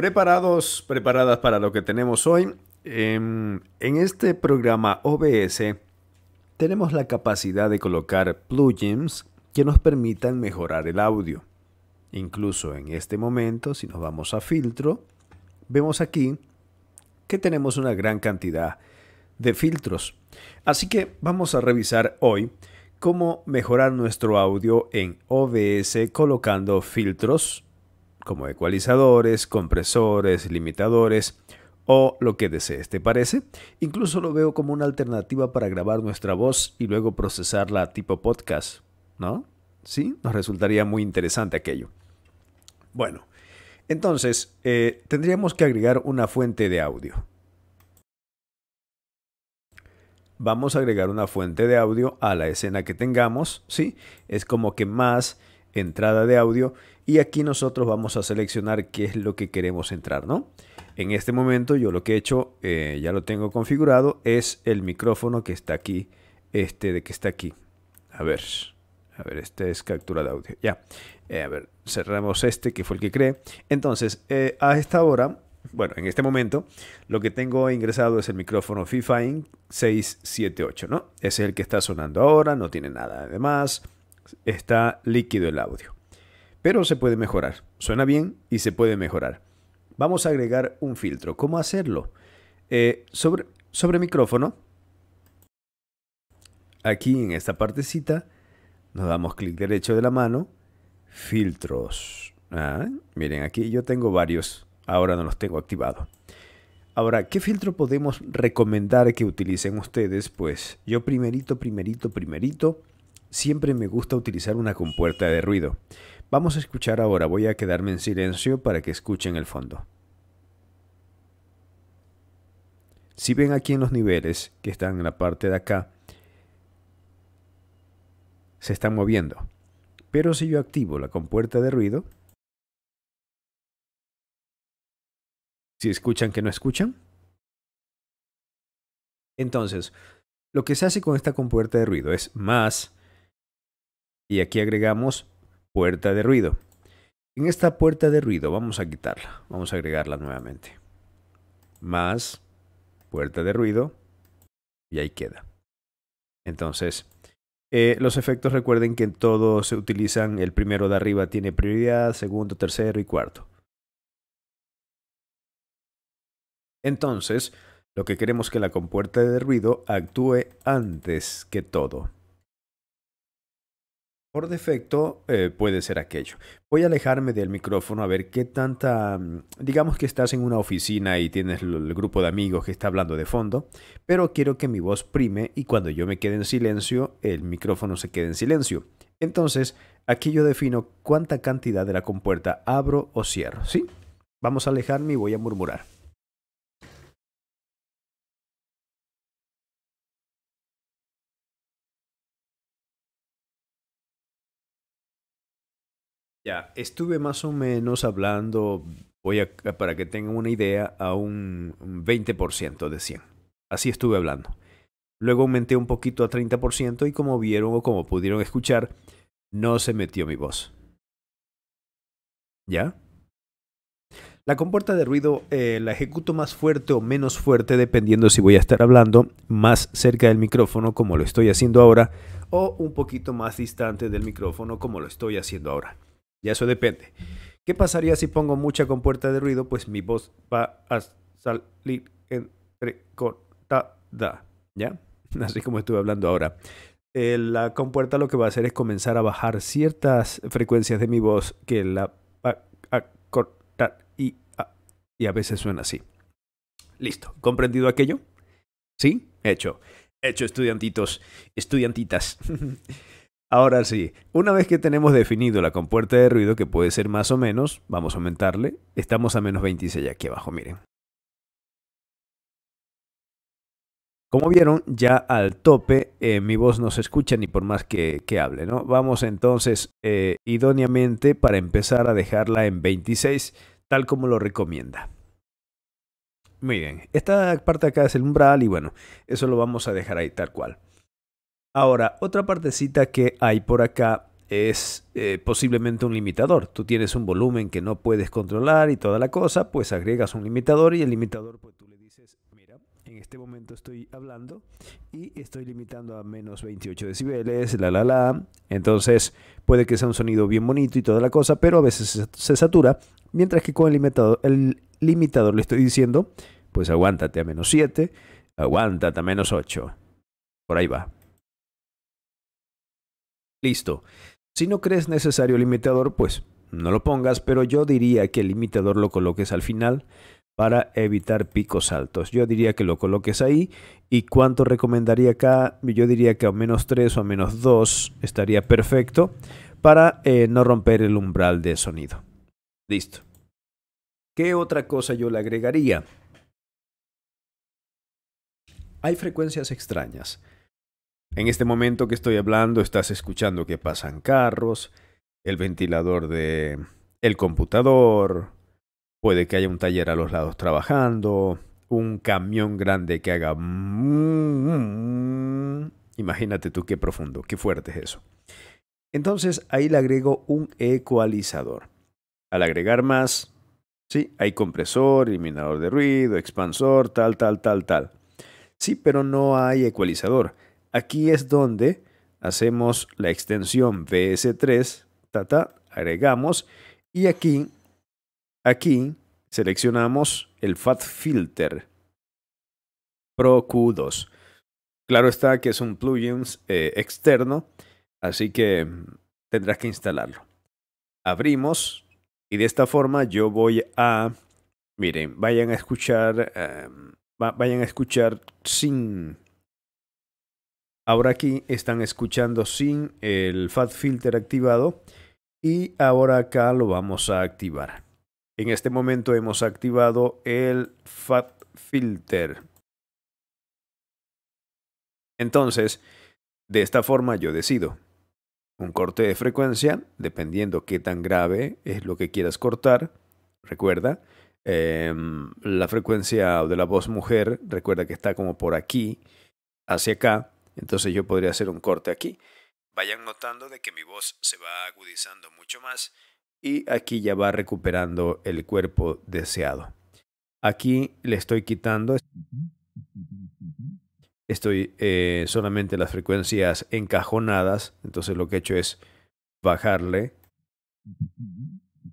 Preparados, preparadas para lo que tenemos hoy. Em, en, este programa OBS tenemos la capacidad de colocar plugins que nos permitan mejorar el audio. Incluso en este momento, si nos vamos a filtro, vemos aquí que tenemos una gran cantidad de filtros. Así que vamos a revisar hoy cómo mejorar nuestro audio en OBS colocando filtros como ecualizadores, compresores, limitadores o lo que desees, ¿te parece? Incluso lo veo como una alternativa para grabar nuestra voz y luego procesarla tipo podcast, ¿no? Sí, nos resultaría muy interesante aquello. Bueno, entonces eh, tendríamos que agregar una fuente de audio. Vamos a agregar una fuente de audio a la escena que tengamos, ¿sí? Es como que más entrada de audio y aquí nosotros vamos a seleccionar qué es lo que queremos entrar, ¿no? En este momento yo lo que he hecho, eh, ya lo tengo configurado, es el micrófono que está aquí, este de que está aquí. A ver, a ver, este es captura de audio, ya. Eh, a ver, cerramos este que fue el que creé. Entonces, eh, a esta hora, bueno, en este momento, lo que tengo ingresado es el micrófono Fifine 678, ¿no? es el que está sonando ahora, no tiene nada de más está líquido el audio. Pero se puede mejorar. Suena bien y se puede mejorar. Vamos a agregar un filtro. ¿Cómo hacerlo? Eh, sobre, micrófono, aquí en esta partecita, nos damos clic derecho de la mano, filtros. Ah, miren, aquí yo tengo varios, ahora no los tengo activados. Ahora, ¿qué filtro podemos recomendar que utilicen ustedes? Pues yo primerito, primerito, primerito, siempre me gusta utilizar una compuerta de ruido. Vamos a escuchar ahora, voy a quedarme en silencio para que escuchen el fondo. Si ven aquí en los niveles que están en la parte de acá, se están moviendo. Pero si yo activo la compuerta de ruido, si escuchan que no escuchan, entonces lo que se hace con esta compuerta de ruido es más y aquí agregamos puerta de ruido. En esta puerta de ruido vamos a quitarla, vamos a agregarla nuevamente. Más puerta de ruido y ahí queda. Entonces, eh, los efectos recuerden que en todo se utilizan, el primero de arriba tiene prioridad, segundo, tercero y cuarto. Entonces, lo que queremos es que la compuerta de ruido actúe antes que todo. Por defecto eh, puede ser aquello. Voy a alejarme del micrófono a ver qué tanta... Mm, digamos que estás en una oficina y tienes el grupo de amigos que está hablando de fondo, pero quiero que mi voz prime y cuando yo me quede en silencio, el micrófono se quede en silencio. Entonces, aquí yo defino cuánta cantidad de la compuerta abro o cierro, ¿sí? Vamos a alejarme y voy a murmurar. Ya, estuve más o menos hablando, voy para que tengan una idea, a un 20% de 100. Así estuve hablando. Luego aumenté un poquito a 30% y como vieron o como pudieron escuchar, no se metió mi voz. ¿Ya? La compuerta de ruido eh, la ejecuto más fuerte o menos fuerte dependiendo si voy a estar hablando más cerca del micrófono como lo estoy haciendo ahora o un poquito más distante del micrófono como lo estoy haciendo ahora. Ya eso depende. ¿Qué pasaría si pongo mucha compuerta de ruido? Pues mi voz va a salir entrecortada. ¿Ya? Así como estuve hablando ahora. Eh, la compuerta lo que va a hacer es comenzar a bajar ciertas frecuencias de mi voz que la va a cortar y a, y a veces suena así. Listo. ¿Comprendido aquello? ¿Sí? Hecho. Hecho, estudiantitos. Estudiantitas. Ahora sí, una vez que tenemos definido la compuerta de ruido, que puede ser más o menos, vamos a aumentarle, estamos a menos 26 aquí abajo, miren. Como vieron, ya al tope eh, mi voz no se escucha ni por más que, hable, ¿no? Vamos entonces eh, idóneamente para empezar a dejarla en 26, tal como lo recomienda. Muy bien, esta parte acá es el umbral y bueno, eso lo vamos a dejar ahí tal cual. Ahora, otra partecita que hay por acá es eh, posiblemente un limitador. Tú tienes un volumen que no puedes controlar y toda la cosa, pues agregas un limitador y el limitador, pues tú le dices, mira, en este momento estoy hablando y estoy limitando a menos 28 decibeles, la, la, la. Entonces puede que sea un sonido bien bonito y toda la cosa, pero a veces se satura, mientras que con el limitador, el limitador le estoy diciendo, pues aguántate a menos 7, aguántate a menos 8. Por ahí va. Listo. Si no crees necesario el limitador, pues no lo pongas, pero yo diría que el limitador lo coloques al final para evitar picos altos. Yo diría que lo coloques ahí. ¿Y cuánto recomendaría acá? Yo diría que a menos 3 o a menos 2 estaría perfecto para eh, no romper el umbral de sonido. Listo. ¿Qué otra cosa yo le agregaría? Hay frecuencias extrañas. En este momento que estoy hablando, estás escuchando que pasan carros, el ventilador de el computador, puede que haya un taller a los lados trabajando, un camión grande que haga mm, mm, mm. Imagínate tú qué profundo, qué fuerte es eso. Entonces ahí le agrego un ecualizador. Al agregar más, sí, hay compresor, eliminador de ruido, expansor, tal, tal, tal, tal. Sí, pero no hay ecualizador. Aquí es donde hacemos la extensión bs3, agregamos y aquí, aquí seleccionamos el FAT filter q 2 Claro está que es un plugin eh, externo, así que tendrás que instalarlo. Abrimos y de esta forma yo voy a, miren, vayan a escuchar, em, vayan a escuchar sin Ahora aquí están escuchando sin el Fat Filter activado y ahora acá lo vamos a activar. En este momento hemos activado el Fat Filter. Entonces, de esta forma yo decido un corte de frecuencia, dependiendo qué tan grave es lo que quieras cortar. Recuerda, em, la frecuencia de la voz mujer, recuerda que está como por aquí, hacia acá. Entonces yo podría hacer un corte aquí. Vayan notando de que mi voz se va agudizando mucho más y aquí ya va recuperando el cuerpo deseado. Aquí le estoy quitando, estoy eh, solamente las frecuencias encajonadas, entonces lo que he hecho es bajarle,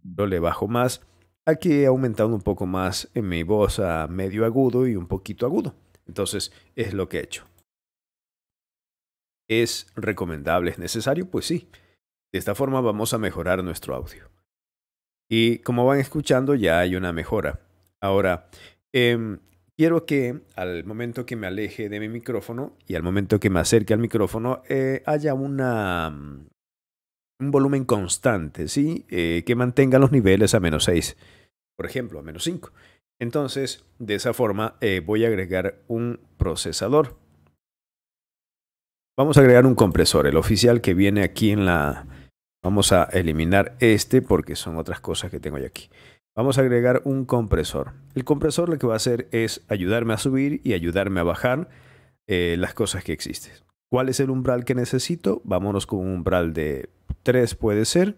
no le bajo más. Aquí he aumentado un poco más en mi voz a medio agudo y un poquito agudo. Entonces es lo que he hecho. ¿Es recomendable? ¿Es necesario? Pues sí. De esta forma vamos a mejorar nuestro audio. Y como van escuchando, ya hay una mejora. Ahora, em, quiero que al momento que me aleje de mi micrófono y al momento que me acerque al micrófono eh, haya mm, un volumen constante, ¿sí? Eh, que mantenga los niveles a menos 6, por ejemplo, a menos 5. Entonces, de esa forma, eh, voy a agregar un procesador Vamos a agregar un compresor, el oficial que viene aquí en la... Vamos a eliminar este porque son otras cosas que tengo ya aquí. Vamos a agregar un compresor. El compresor lo que va a hacer es ayudarme a subir y ayudarme a bajar eh, las cosas que existen. ¿Cuál es el umbral que necesito? Vámonos con un umbral de 3 puede ser.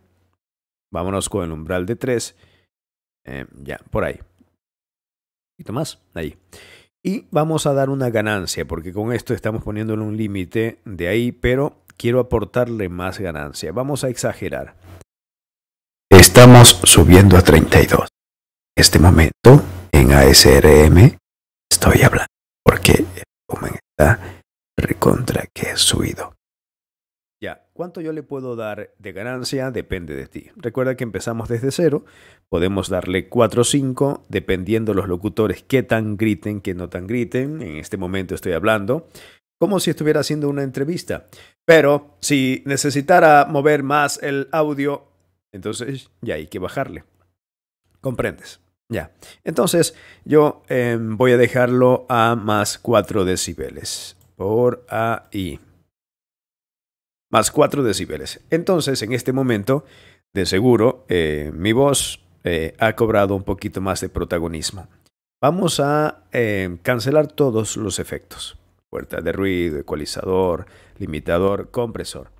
Vámonos con el umbral de 3. Eh, ya, por ahí. Un poquito más, ahí. Y vamos a dar una ganancia, porque con esto estamos poniéndole un límite de ahí, pero quiero aportarle más ganancia. Vamos a exagerar. Estamos subiendo a 32. Este momento en ASRM estoy hablando, porque el está recontra que he subido. Cuánto yo le puedo dar de ganancia depende de ti. Recuerda que empezamos desde cero, podemos darle 4 o 5 dependiendo los locutores qué tan griten, qué no tan griten. En este momento estoy hablando como si estuviera haciendo una entrevista. Pero si necesitara mover más el audio, entonces ya hay que bajarle. ¿Comprendes? Ya. Entonces yo em, voy a dejarlo a más 4 decibeles por ahí más 4 decibeles. Entonces, en este momento, de seguro, eh, mi voz eh, ha cobrado un poquito más de protagonismo. Vamos a eh, cancelar todos los efectos. Puerta de ruido, ecualizador, limitador, compresor.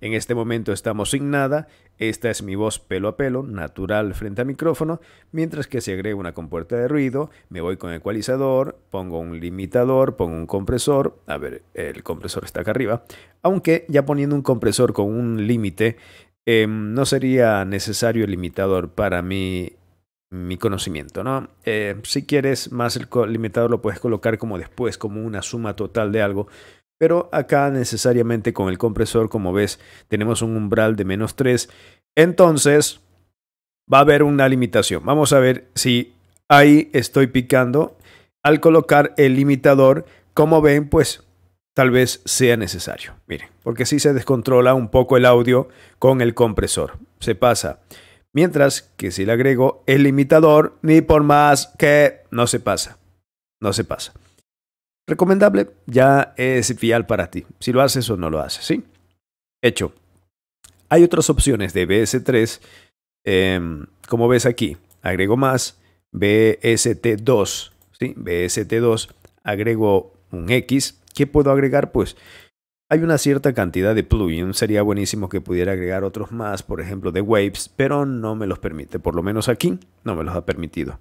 En este momento estamos sin nada, esta es mi voz pelo a pelo, natural frente al micrófono, mientras que si agrego una compuerta de ruido, me voy con ecualizador, pongo un limitador, pongo un compresor, a ver, el compresor está acá arriba, aunque ya poniendo un compresor con un límite, em, no sería necesario el limitador para mi, mi conocimiento, ¿no? Eh, si quieres más el limitador lo puedes colocar como después, como una suma total de algo, pero acá necesariamente con el compresor, como ves, tenemos un umbral de menos 3. Entonces, va a haber una limitación. Vamos a ver si ahí estoy picando. Al colocar el limitador, como ven, pues tal vez sea necesario. Miren, porque si se descontrola un poco el audio con el compresor. Se pasa. Mientras que si le agrego el limitador, ni por más que no se pasa. No se pasa recomendable ya es fial para ti, si lo haces o no lo haces, ¿sí? Hecho. Hay otras opciones de BS3, em, como ves aquí, agrego más, BST2, ¿sí? BST2, agrego un X, ¿qué puedo agregar? Pues hay una cierta cantidad de plugins, sería buenísimo que pudiera agregar otros más, por ejemplo de Waves, pero no me los permite, por lo menos aquí no me los ha permitido.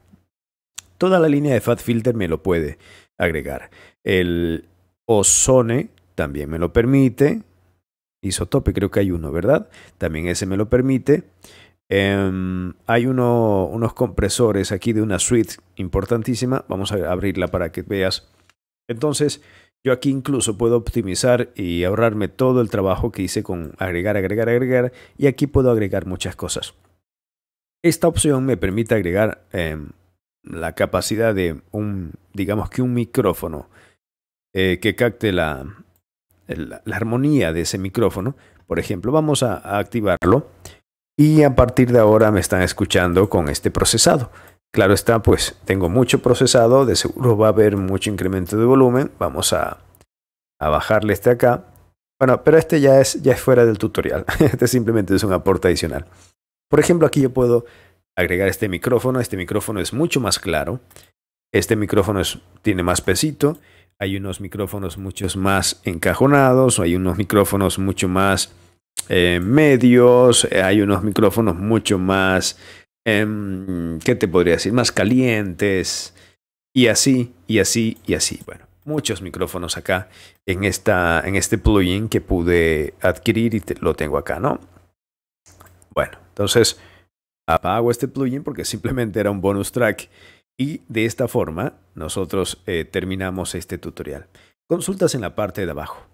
Toda la línea de Fat Filter me lo puede agregar. El Ozone también me lo permite. Isotope creo que hay uno, ¿verdad? También ese me lo permite. Em, hay unos compresores aquí de una suite importantísima. Vamos a abrirla para que veas. Entonces, yo aquí incluso puedo optimizar y ahorrarme todo el trabajo que hice con agregar, agregar, agregar. Y aquí puedo agregar muchas cosas. Esta opción me permite agregar em, la capacidad de un, digamos que un micrófono eh, que capte la, la, armonía de ese micrófono. Por ejemplo, vamos a, a activarlo y a partir de ahora me están escuchando con este procesado. Claro está, pues tengo mucho procesado, de seguro va a haber mucho incremento de volumen. Vamos a, a bajarle este acá. Bueno, pero este ya es, ya es fuera del tutorial. Este simplemente es un aporte adicional. Por ejemplo, aquí yo puedo agregar este micrófono. Este micrófono es mucho más claro. Este micrófono es, tiene más pesito. Hay unos micrófonos muchos más encajonados. Hay unos micrófonos mucho más eh, medios. Eh, hay unos micrófonos mucho más, eh, ¿qué te podría decir? Más calientes. Y así, y así, y así. Bueno, muchos micrófonos acá en, esta, en este plugin que pude adquirir y lo tengo acá, ¿no? Bueno, entonces apago este plugin porque simplemente era un bonus track. Y de esta forma nosotros eh, terminamos este tutorial. Consultas en la parte de abajo.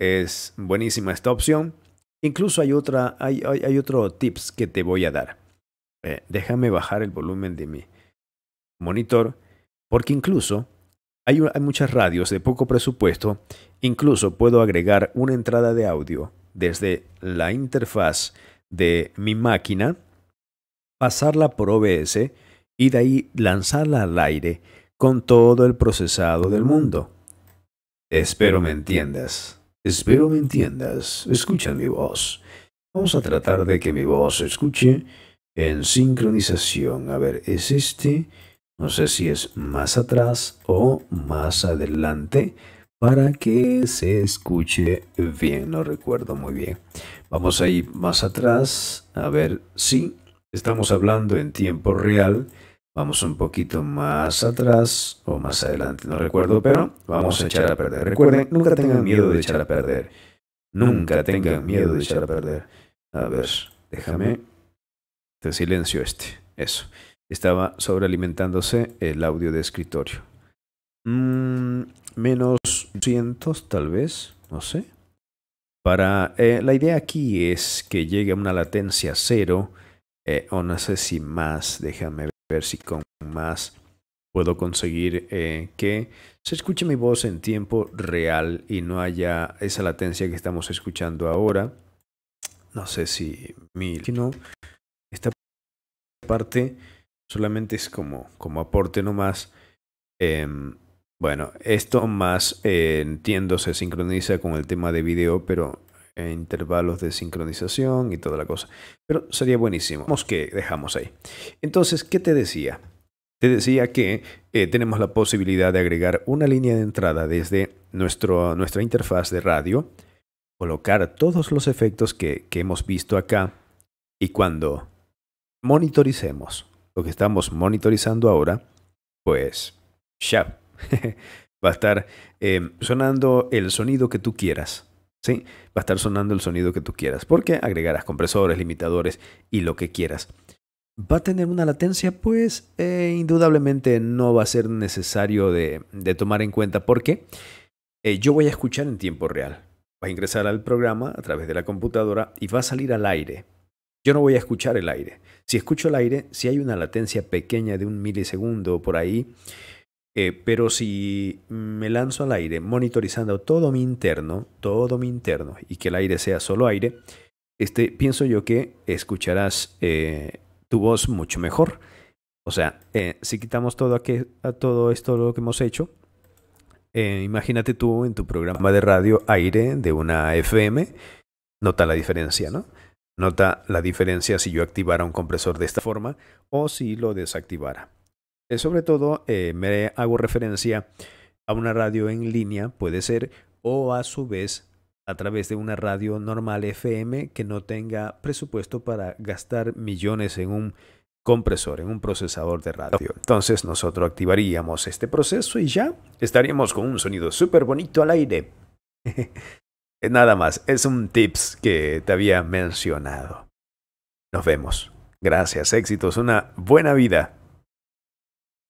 Es buenísima esta opción. Incluso hay, otra, hay, hay, otro tips que te voy a dar. Eh, déjame bajar el volumen de mi monitor porque incluso hay muchas radios de poco presupuesto. Incluso puedo agregar una entrada de audio desde la interfaz de mi máquina pasarla por OBS y de ahí lanzarla al aire con todo el procesado del mundo. Espero me entiendas. Espero me entiendas. Escucha mi voz. Vamos a tratar de que mi voz se escuche en sincronización. A ver, es este. No sé si es más atrás o más adelante para que se escuche bien. No recuerdo muy bien. Vamos a ir más atrás. A ver, sí, Estamos hablando en tiempo real. Vamos un poquito más atrás o más adelante, no recuerdo, pero vamos a echar a perder. Recuerden, nunca tengan miedo de echar a perder. Nunca tengan miedo de echar a perder. A ver, déjame. Este silencio este. Eso. Estaba sobrealimentándose el audio de escritorio. Mm, menos 200, tal vez. No sé. Para. Eh, la idea aquí es que llegue a una latencia cero eh, o no sé si más, déjame ver si con más puedo conseguir eh, que se escuche mi voz en tiempo real y no haya esa latencia que estamos escuchando ahora. No sé si Si No, esta parte solamente es como, como aporte nomás. Em, bueno, esto más eh, entiendo se sincroniza con el tema de video, pero intervalos de sincronización y toda la cosa. Pero sería buenísimo. Vamos que dejamos ahí. Entonces, ¿qué te decía? Te decía que eh, tenemos la posibilidad de agregar una línea de entrada desde nuestro, nuestra interfaz de radio, colocar todos los efectos que, que hemos visto acá y cuando monitoricemos lo que estamos monitorizando ahora, pues ya va a estar eh, sonando el sonido que tú quieras. ¿sí? Va a estar sonando el sonido que tú quieras, porque agregarás compresores, limitadores y lo que quieras. ¿Va a tener una latencia? Pues eh, indudablemente no va a ser necesario de, tomar en cuenta porque eh, yo voy a escuchar en tiempo real. Va a ingresar al programa a través de la computadora y va a salir al aire. Yo no voy a escuchar el aire. Si escucho el aire, si hay una latencia pequeña de un milisegundo por ahí, eh, pero si me lanzo al aire monitorizando todo mi interno, todo mi interno, y que el aire sea solo aire, este, pienso yo que escucharás eh, tu voz mucho mejor. O sea, eh, si quitamos todo, todo esto lo que hemos hecho, imagínate tú en tu programa de radio aire de una FM, nota la diferencia, ¿no? Nota la diferencia si yo activara un compresor de esta forma o si lo desactivara. Eh, sobre todo eh, me hago referencia a una radio en línea, puede ser, o a su vez a través de una radio normal FM que no tenga presupuesto para gastar millones en un compresor, en un procesador de radio. Entonces nosotros activaríamos este proceso y ya estaríamos con un sonido súper bonito al aire. Nada más, es un tips que te había mencionado. Nos vemos. Gracias, éxitos, una buena vida.